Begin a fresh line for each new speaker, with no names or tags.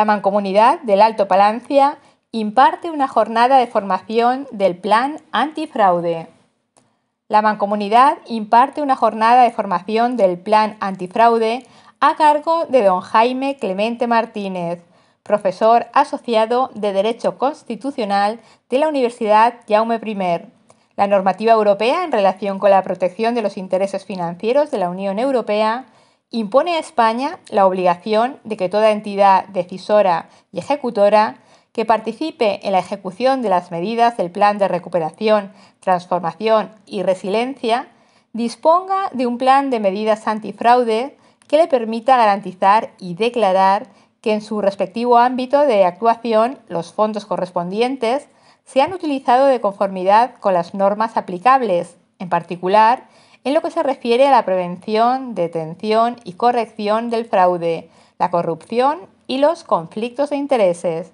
La Mancomunidad del Alto Palancia imparte una jornada de formación del Plan Antifraude. La Mancomunidad imparte una jornada de formación del Plan Antifraude a cargo de don Jaime Clemente Martínez, profesor asociado de Derecho Constitucional de la Universidad Jaume I. La normativa europea en relación con la protección de los intereses financieros de la Unión Europea impone a España la obligación de que toda entidad decisora y ejecutora que participe en la ejecución de las medidas del Plan de Recuperación, Transformación y Resiliencia disponga de un plan de medidas antifraude que le permita garantizar y declarar que en su respectivo ámbito de actuación los fondos correspondientes se han utilizado de conformidad con las normas aplicables, en particular en lo que se refiere a la prevención, detención y corrección del fraude, la corrupción y los conflictos de intereses.